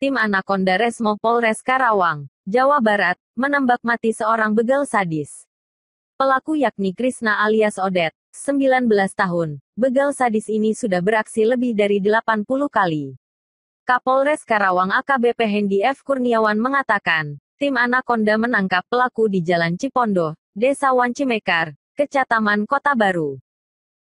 tim Anaconda Resmo Polres Karawang, Jawa Barat, menembak mati seorang begal sadis. Pelaku yakni Krisna alias Odet, 19 tahun, begal sadis ini sudah beraksi lebih dari 80 kali. Kapolres Karawang AKBP Hendi F. Kurniawan mengatakan, tim Anaconda menangkap pelaku di Jalan Cipondo, Desa Wancimekar, Kecataman Kota Baru.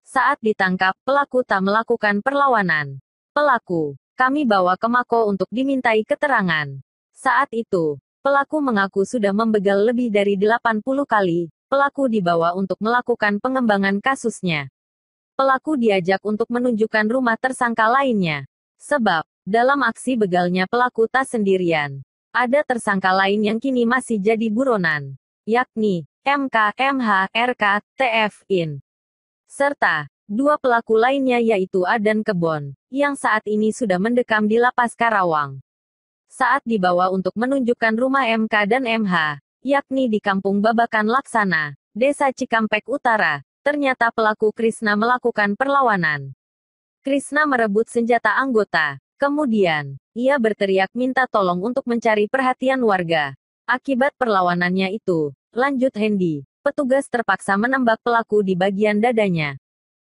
Saat ditangkap, pelaku tak melakukan perlawanan. Pelaku kami bawa ke Mako untuk dimintai keterangan. Saat itu, pelaku mengaku sudah membegal lebih dari 80 kali. Pelaku dibawa untuk melakukan pengembangan kasusnya. Pelaku diajak untuk menunjukkan rumah tersangka lainnya. Sebab, dalam aksi begalnya pelaku tak sendirian. Ada tersangka lain yang kini masih jadi buronan. Yakni, MK, MH, RK, TF, IN. Serta, Dua pelaku lainnya yaitu A dan Kebon, yang saat ini sudah mendekam di Lapas Karawang. Saat dibawa untuk menunjukkan rumah MK dan MH, yakni di Kampung Babakan Laksana, Desa Cikampek Utara, ternyata pelaku Krisna melakukan perlawanan. Krisna merebut senjata anggota, kemudian, ia berteriak minta tolong untuk mencari perhatian warga. Akibat perlawanannya itu, lanjut Hendy, petugas terpaksa menembak pelaku di bagian dadanya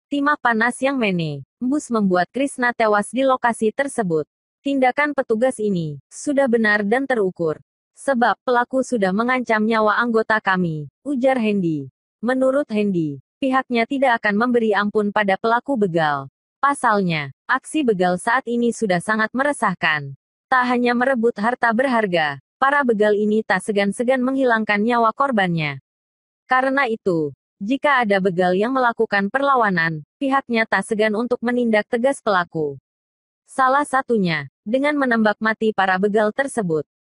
timah panas yang mene, Bus membuat Krishna tewas di lokasi tersebut. Tindakan petugas ini sudah benar dan terukur. Sebab pelaku sudah mengancam nyawa anggota kami, ujar Hendy. Menurut Hendy, pihaknya tidak akan memberi ampun pada pelaku begal. Pasalnya, aksi begal saat ini sudah sangat meresahkan. Tak hanya merebut harta berharga, para begal ini tak segan-segan menghilangkan nyawa korbannya. Karena itu, jika ada begal yang melakukan perlawanan, pihaknya tak segan untuk menindak tegas pelaku. Salah satunya, dengan menembak mati para begal tersebut.